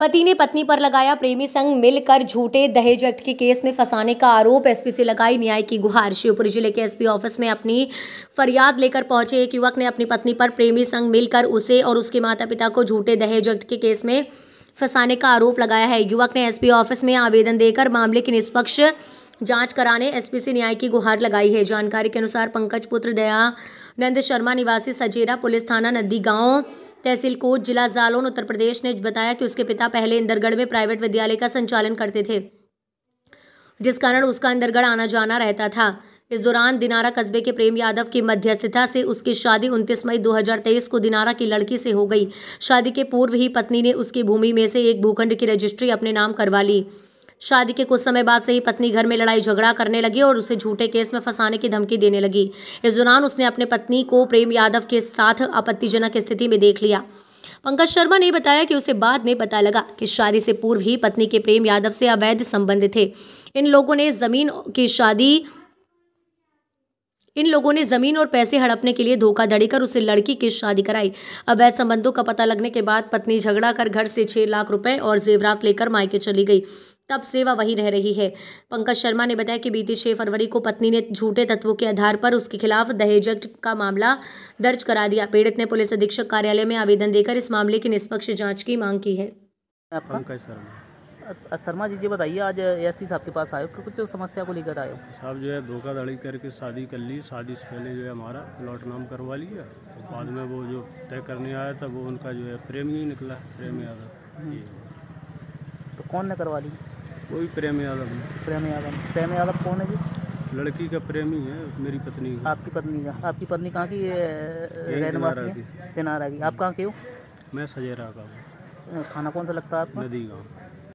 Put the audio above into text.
पति ने पत्नी पर लगाया प्रेमी संग मिलकर झूठे दहेज एक्ट के केस में फंसाने का आरोप एसपी से लगाई न्याय की गुहार शिवपुरी जिले के एसपी ऑफिस में अपनी फरियाद लेकर पहुंचे एक युवक ने अपनी पत्नी पर प्रेमी संग मिलकर उसे और उसके माता पिता को झूठे दहेज एक्ट के केस में फंसाने का आरोप लगाया है युवक ने एसपी ऑफिस में आवेदन देकर मामले की निष्पक्ष जांच कराने एसपी से न्याय की गुहार लगाई है जानकारी के अनुसार पंकज पुत्र दयानंद शर्मा निवासी सजेरा पुलिस थाना नदी गांव तहसील कोट जिला जालोन उत्तर प्रदेश ने बताया कि उसके पिता पहले इंदरगढ़ में प्राइवेट विद्यालय का संचालन करते थे जिस कारण उसका इंदरगढ़ आना जाना रहता था इस दौरान दिनारा कस्बे के प्रेम यादव की मध्यस्थता से उसकी शादी 29 मई 2023 को दिनारा की लड़की से हो गई शादी के पूर्व ही पत्नी ने उसकी भूमि में से एक भूखंड की रजिस्ट्री अपने नाम करवा ली शादी के कुछ समय बाद से ही पत्नी घर में लड़ाई झगड़ा करने लगी और उसे झूठे केस में फंसाने की धमकी देने लगी इस दौरान उसने अपने पत्नी को प्रेम यादव के साथ आपत्तिजनक स्थिति में देख लिया पंकज शर्मा ने बताया कि उसे बाद में पता लगा कि शादी से पूर्व ही पत्नी के प्रेम यादव से अवैध संबंध थे इन लोगों ने जमीन की शादी इन लोगों ने जमीन और पैसे हड़पने के लिए धोखाधड़ी कर उसे लड़की की शादी कराई अवैध संबंधों का पता लगने के बाद पत्नी झगड़ा कर घर से छह लाख रुपए और जेवरात लेकर मायके चली गई तब सेवा वही रह रही है पंकज शर्मा ने बताया कि बीती छः फरवरी को पत्नी ने झूठे तत्वों के आधार पर उसके खिलाफ दहेज का मामला दर्ज करा दिया पीड़ित ने पुलिस अधीक्षक कार्यालय में आवेदन देकर इस मामले की निष्पक्ष जांच की मांग की है पंकज शर्मा शर्मा जी जी बताइए आज एसपी साहब के पास आए कुछ समस्या को लेकर आयो साहब जो है धोखाधड़ी करके शादी कर ली शादी से पहले जो है हमारा प्लॉट नाम करवा लिया तो बाद में वो जो तय करने आया था वो उनका जो है प्रेम ही निकला प्रेम यादव तो कौन ने करवा ली वो भी प्रेम यादव है प्रेम यादव प्रेम यादव कौन है जी लड़की का प्रेमी है मेरी पत्नी का आपकी पत्नी का आपकी पत्नी कहाँ की रहने है की आप कहाँ के हो मैं सजेरा का हूँ खाना कौन सा लगता है आपको नदी गाँव